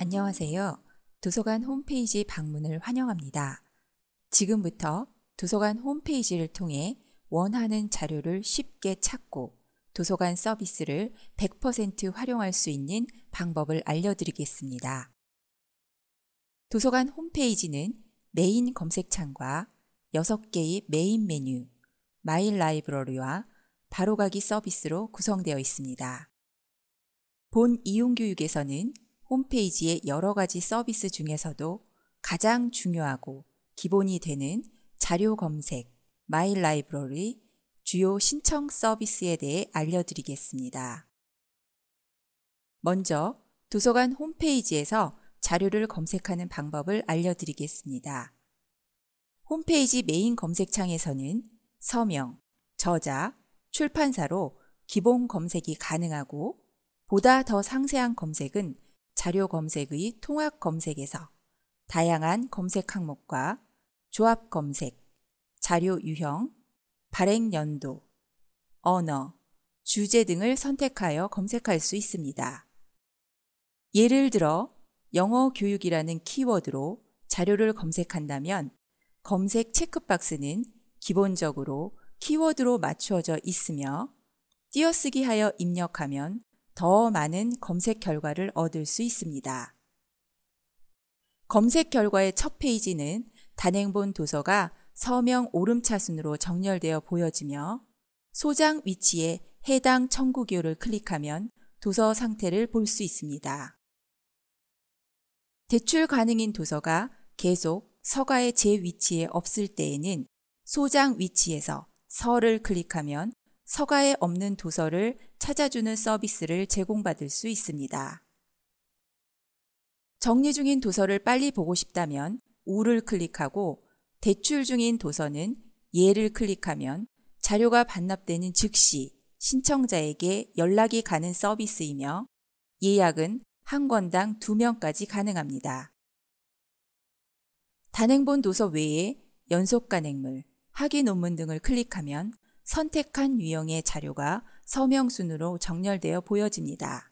안녕하세요. 도서관 홈페이지 방문을 환영합니다. 지금부터 도서관 홈페이지를 통해 원하는 자료를 쉽게 찾고 도서관 서비스를 100% 활용할 수 있는 방법을 알려드리겠습니다. 도서관 홈페이지는 메인 검색창과 6개의 메인 메뉴, 마일 라이브러리와 바로가기 서비스로 구성되어 있습니다. 본 이용 교육에서는 홈페이지의 여러 가지 서비스 중에서도 가장 중요하고 기본이 되는 자료 검색, 마이 라이브러리 주요 신청 서비스에 대해 알려드리겠습니다. 먼저 도서관 홈페이지에서 자료를 검색하는 방법을 알려드리겠습니다. 홈페이지 메인 검색창에서는 서명, 저자, 출판사로 기본 검색이 가능하고 보다 더 상세한 검색은 자료 검색의 통합 검색에서 다양한 검색 항목과 조합 검색, 자료 유형, 발행 연도, 언어, 주제 등을 선택하여 검색할 수 있습니다. 예를 들어 영어 교육이라는 키워드로 자료를 검색한다면 검색 체크박스는 기본적으로 키워드로 맞추어져 있으며 띄어쓰기하여 입력하면 더 많은 검색 결과를 얻을 수 있습니다. 검색 결과의 첫 페이지는 단행본 도서가 서명 오름차순으로 정렬되어 보여지며 소장 위치에 해당 청구교를 클릭하면 도서 상태를 볼 수 있습니다. 대출 가능인 도서가 계속 서가의 제 위치에 없을 때에는 소장 위치에서 서를 클릭하면 서가에 없는 도서를 찾아주는 서비스를 제공받을 수 있습니다. 정리 중인 도서를 빨리 보고 싶다면 우를 클릭하고 대출 중인 도서는 예를 클릭하면 자료가 반납되는 즉시 신청자에게 연락이 가는 서비스이며 예약은 한 권당 2명까지 가능합니다. 단행본 도서 외에 연속 간행물, 학위 논문 등을 클릭하면 선택한 유형의 자료가 서명순으로 정렬되어 보여집니다.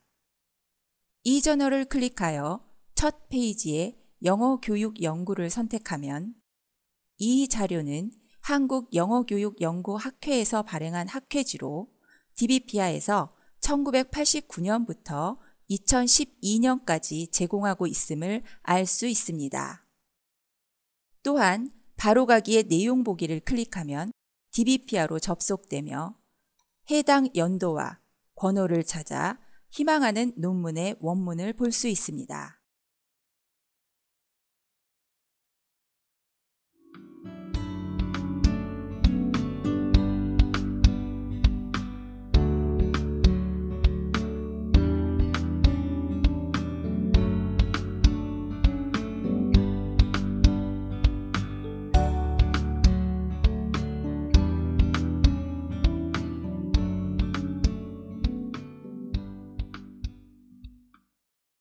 이 저널을 클릭하여 첫 페이지에 영어 교육 연구를 선택하면 이 자료는 한국 영어교육연구학회에서 발행한 학회지로 DBPI에서 1989년부터 2012년까지 제공하고 있음을 알 수 있습니다. 또한 바로가기의 내용 보기를 클릭하면 DBPR로 접속되며 해당 연도와 권호를 찾아 희망하는 논문의 원문을 볼 수 있습니다.